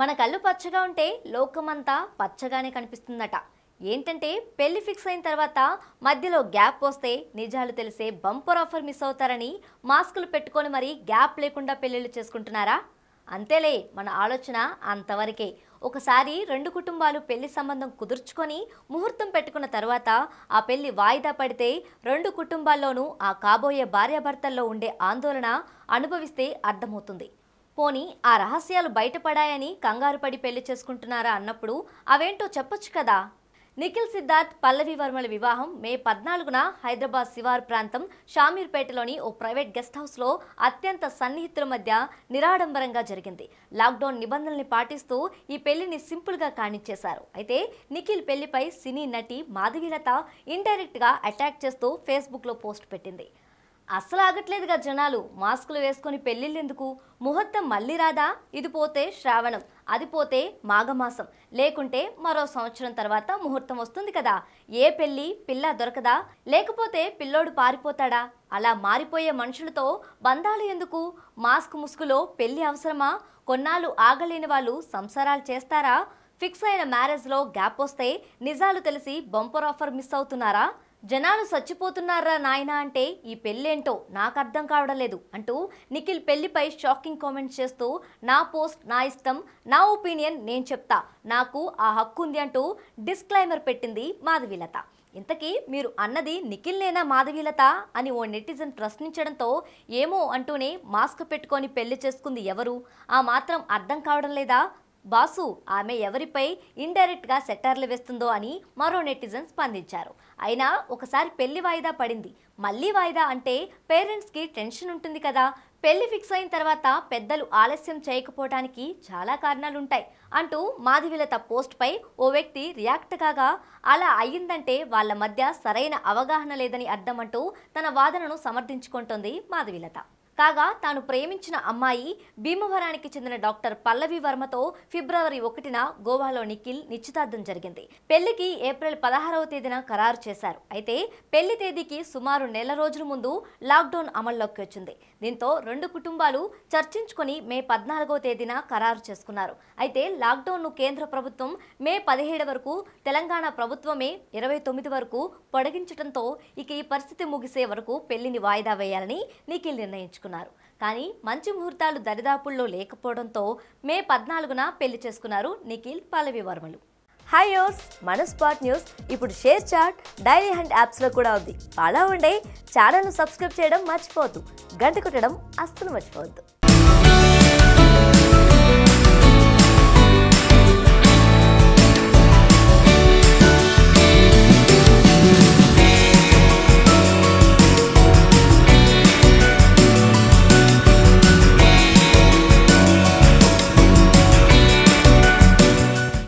మన కళ్ళు పచ్చగా ఉంటే లోకమంతా పచ్చగానే కనిపిస్తుందట ఏంటంటే పెళ్లి ఫిక్స్ అయిన తర్వాత మధ్యలో గ్యాప్ వస్తే నిజాలు తెలిసే బంపర్ ఆఫర్ మిస్ అవుతారని మాస్కులు పెట్టుకొని మరీ గ్యాప్ లేకుండా పెళ్ళిళ్ళు చేసుకుంటున్నారా అంతేలే మన ఆలోచన అంతవరకే ఒకసారి రెండు కుటుంబాలు పెళ్లి సంబంధం కుదుర్చుకొని ముహూర్తం పెట్టుకున్న తర్వాత ఆ పెళ్లి వాయిదా పడితే రెండు కుటుంబాల్లోనూ ఆ కాబోయే భార్యాభర్తల్లో ఉండే ఆందోళన అనుభవిస్తే అర్థమవుతుంది పోని ఆ రహస్యాలు బయటపడాయని కంగారుపడి పెళ్లి చేసుకుంటున్నారా అన్నప్పుడు అవేంటో చెప్పొచ్చు కదా నిఖిల్ సిద్ధార్థ్ పల్లవి వర్మల వివాహం మే పద్నాలుగున హైదరాబాద్ శివారు ప్రాంతం షామీర్పేటలోని ఓ ప్రైవేట్ గెస్ట్ హౌస్లో అత్యంత సన్నిహితుల మధ్య నిరాడంబరంగా జరిగింది లాక్డౌన్ నిబంధనల్ని పాటిస్తూ ఈ పెళ్లిని సింపుల్గా కాణించేశారు అయితే నిఖిల్ పెళ్లిపై సినీ నటి మాధవీలత ఇండైరెక్ట్గా అటాక్ చేస్తూ ఫేస్బుక్లో పోస్ట్ పెట్టింది అస్సలు ఆగట్లేదుగా జనాలు మాస్కులు వేసుకొని పెళ్ళిళ్ళెందుకు ముహూర్తం మళ్ళీ రాదా ఇది పోతే శ్రావణం అది పోతే మాఘమాసం లేకుంటే మరో సంవత్సరం తర్వాత ముహూర్తం వస్తుంది కదా ఏ పెళ్ళి పిల్ల దొరకదా లేకపోతే పిల్లోడు పారిపోతాడా అలా మారిపోయే మనుషులతో బంధాలు ఎందుకు మాస్క్ ముసుగులో పెళ్ళి అవసరమా కొన్నాళ్ళు ఆగలేని వాళ్ళు సంసారాలు చేస్తారా ఫిక్స్ అయిన మ్యారేజ్లో గ్యాప్ వస్తే నిజాలు తెలిసి బంపర్ ఆఫర్ మిస్ అవుతున్నారా జనాలు చచ్చిపోతున్నారా నాయన అంటే ఈ పెళ్ళేంటో నాకు అర్థం కావడం లేదు అంటూ నిఖిల్ పెళ్లిపై షాకింగ్ కామెంట్ చేస్తూ నా పోస్ట్ నా ఇష్టం నా ఒపీనియన్ నేను చెప్తా నాకు ఆ హక్కు ఉంది అంటూ డిస్క్లైమర్ పెట్టింది మాధవీలత ఇంతకీ మీరు అన్నది నిఖిల్నేనా మాధవీలత అని ఓ నెటిజన్ ప్రశ్నించడంతో ఏమో అంటూనే మాస్క్ పెట్టుకొని పెళ్లి చేసుకుంది ఎవరు ఆ మాత్రం అర్థం కావడం లేదా బాసు ఆమె ఎవరిపై ఇండైరెక్ట్గా సెటర్లు వేస్తుందో అని మరో నెటిజన్ స్పందించారు అయినా ఒకసారి పెళ్లి వాయిదా పడింది మళ్ళీ వాయిదా అంటే పేరెంట్స్కి టెన్షన్ ఉంటుంది కదా పెళ్లి ఫిక్స్ అయిన తర్వాత పెద్దలు ఆలస్యం చేయకపోవడానికి చాలా కారణాలుంటాయి అంటూ మాధవిలత పోస్ట్పై ఓ వ్యక్తి రియాక్ట్ కాగా అలా అయ్యిందంటే వాళ్ళ మధ్య సరైన అవగాహన లేదని అర్థమంటూ తన వాదనను సమర్థించుకుంటోంది మాధవిలత కాగా తాను ప్రేమించిన అమ్మాయి భీమవరానికి చెందిన డాక్టర్ పల్లవి వర్మతో ఫిబ్రవరి ఒకటిన గోవాలో నిఖిల్ నిశ్చితార్థం జరిగింది పెళ్లికి ఏప్రిల్ పదహారవ తేదీన ఖరారు చేశారు అయితే పెళ్లి తేదీకి సుమారు నెల రోజుల ముందు లాక్డౌన్ అమల్లోకి వచ్చింది దీంతో రెండు కుటుంబాలు చర్చించుకుని మే పద్నాలుగవ తేదీన ఖరారు చేసుకున్నారు అయితే లాక్డౌన్ను కేంద్ర ప్రభుత్వం మే పదిహేడు వరకు తెలంగాణ ప్రభుత్వమే ఇరవై తొమ్మిది వరకు పొడిగించడంతో ఇక ఈ పరిస్థితి ముగిసే వరకు పెళ్లిని వాయిదా వేయాలని నిఖిల్ నిర్ణయించుకున్నారు చేసుకున్నారు కానీ మంచి ముహూర్తాలు దరిదాపుల్లో లేకపోవడంతో మే పద్నాలుగున పెళ్లి చేసుకున్నారు నిఖిల్ పల్లవి వర్మలు హాయ్ యోస్ మన స్పాట్ న్యూస్ ఇప్పుడు షేర్ చాట్ డైలీ హ్యాండ్ యాప్స్లో కూడా ఉంది ఫాలో ఉండే ఛానల్ను సబ్స్క్రైబ్ చేయడం మర్చిపోవద్దు గంట కొట్టడం అస్సలు మర్చిపోవద్దు